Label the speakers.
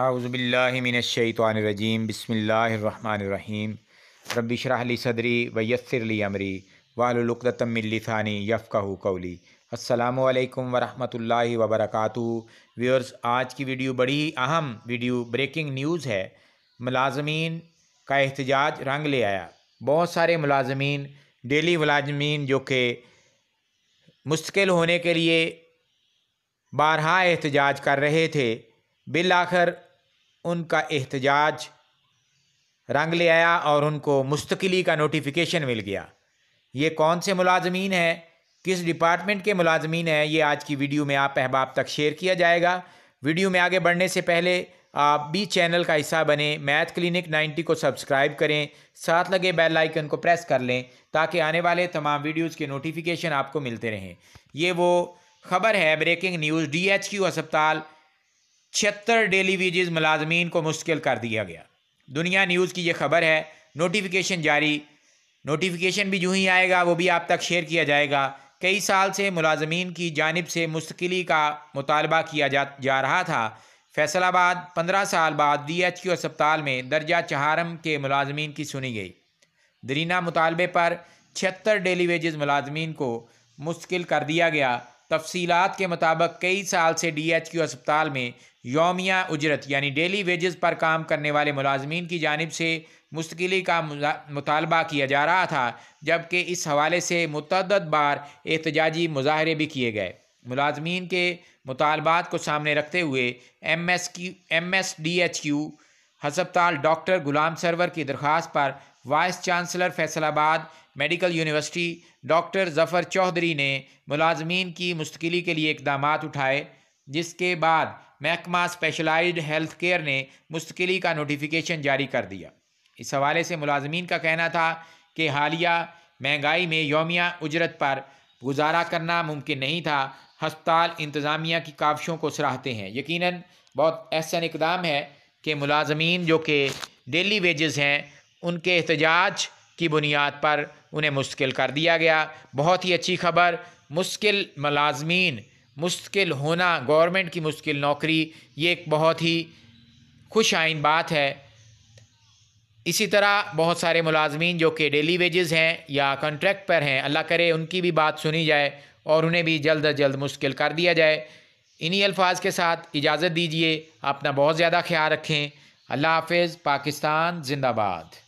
Speaker 1: आउज़बिल्लिमिनशैतरजीम बसमीम रबिशरली सदरी वयसरली अमरी वालुलतमिलसानी यफ़ाहू कौली असलकम वरहमल वबरक व्यूअर्स आज की वीडियो बड़ी अहम वीडियो ब्रेकिंग न्यूज़ है मुलाजमीन का एहतजाज रंग ले आया बहुत सारे मुलाजमीन डेली मुलाजमीन जो कि मुस्किल होने के लिए बारहा एहतजाज कर रहे थे बिल आखिर उनका एहतजाज रंग ले आया और उनको मुस्तकिली का नोटिफिकेशन मिल गया ये कौन से मुलाजमीन हैं किस डिपार्टमेंट के मुलाजमीन हैं ये आज की वीडियो में आप अहबाब तक शेयर किया जाएगा वीडियो में आगे बढ़ने से पहले आप भी चैनल का हिस्सा बने मैथ क्लिनिक 90 को सब्सक्राइब करें साथ लगे बेल आइकन को प्रेस कर लें ताकि आने वाले तमाम वीडियोस के नोटिफिकेशन आपको मिलते रहें ये वो खबर है breaking news D H Q अस्पताल छिहत्तर डेली वेजेस मुलाजमीन को मुश्किल कर दिया गया दुनिया न्यूज़ की यह खबर है नोटिफिकेशन जारी नोटिफिकेशन भी जूँ ही आएगा वो भी आप तक शेयर किया जाएगा कई साल से मुलाजमीन की जानब से मुस्तकिली का मुतालबा किया जा जा रहा था फैसलाबाद पंद्रह साल बाद डी एच क्यू अस्पताल में दर्जा चहारम के मुलाजमीन की सुनी गई दरीना मुतालबे पर छिहत्तर डेली वेजेस मुलाजमीन को मुश्किल कर दिया गया तफसीलात के मुताबिक कई साल से डी एच क्यू अस्पताल में योमिया उजरत यानी डेली वेजेस पर काम करने वाले मुलाजमीन की जानब से मुस्तकिली का मुतालबा किया जा रहा था जबकि इस हवाले से मतदद बार एहतजाजी मुजाहरे भी किए गए मुलाजमीन के मुतालबात को सामने रखते हुए M S Q M S D H Q हस्पताल डॉक्टर गुलाम सरवर की दरख्वास पर vice chancellor Faisalabad medical university doctor Zafar Chaudhry ने मुलाजमीन की मुस्तकिली के लिए इकदाम उठाए जिसके बाद महकमा स्पेशलाइज हेल्थ केयर ने मुस्तकिली का नोटिफिकेशन जारी कर दिया इस हवाले से मुलाजमीन का कहना था कि हालिया महंगाई में योमिया उजरत पर गुजारा करना मुमकिन नहीं था हस्पताल इंतज़ामिया की काविशों को सराहते हैं यकीनन बहुत ऐसा इकदाम है कि मुलाजमीन जो कि डेली वेजेस हैं उनके एहतजाज की बुनियाद पर उन्हें मुश्किल कर दिया गया बहुत ही अच्छी खबर मुश्किल मलाजमीन मुश्किल होना गवर्नमेंट की मुश्किल नौकरी ये एक बहुत ही खुश आइन बात है इसी तरह बहुत सारे मुलाजमीन जो कि डेली वेजेस हैं या कॉन्ट्रैक्ट पर हैं अल्लाह करे उनकी भी बात सुनी जाए और उन्हें भी जल्द अज जल्द मुश्किल कर दिया जाए इन्हीं अल्फाज के साथ इजाज़त दीजिए अपना बहुत ज़्यादा ख्याल रखें अल्लाह हाफ़ पाकिस्तान जिंदाबाद